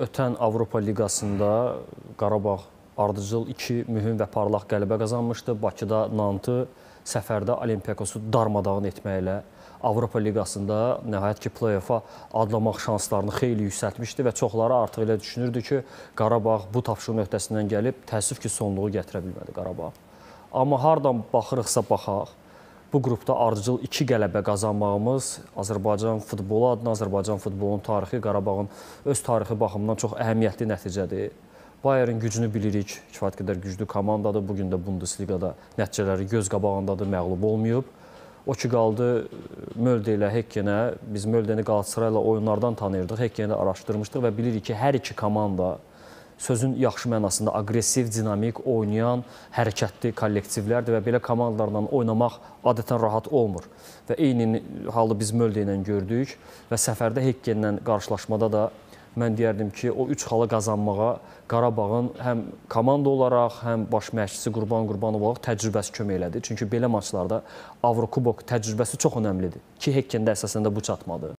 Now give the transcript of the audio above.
Ötən Avropa Liqasında Qarabağ ardıcıl iki mühüm və parlaq qələbə qazanmışdı. Bakıda Nantı səfərdə Olimpiyakosu darmadağın etməklə Avropa Liqasında nəhayət ki, play-offa adlamaq şanslarını xeyli yüksəltmişdi və çoxları artıq elə düşünürdü ki, Qarabağ bu tapşırığın öhdəsindən gəlib, təəssüf ki, sonluğu gətirə bilmədi Qarabağ. Amma hardan baxırıqsa baxaq, Bu qrupda ardıcıl 2 qələbə qazanmağımız Azərbaycan futbolu adına, Azərbaycan futbolunun tarixi, Qarabağın öz tarixi baxımından çox əhəmiyyətli nəticədir. Bayern gücünü bilirik, kifayət qədər güclü komandadır. Bu gün də Bundesliqada nəticələri göz qabağındadır, məğlub olmayıb. O ki qaldı Mölde ilə Hekkenə. Biz Möldeni Qalatasaray ilə oyunlardan tanıyırdıq, Hekkeni də araşdırmışdıq və bilirik ki, hər iki komanda sözün yaxşı mənasında aqressiv, dinamik, oynayan, hərəkətli kollektivlərdir və belə komandalarla oynamaq adətən rahat olmur. Və eyni halı biz Möldə ilə gördük və səfərdə Hekkenlə qarşılaşmada da mən deyərdim ki, o 3 xala qazanmağa Qarabağın həm komanda olaraq, həm baş məşqçisi Qurban Qurbanov olaraq təcrübəsi kömək elədi. Çünki belə maçlarda Avrokubok təcrübəsi çox önəmlidir ki, Hekkində əsasında bu çatmadı.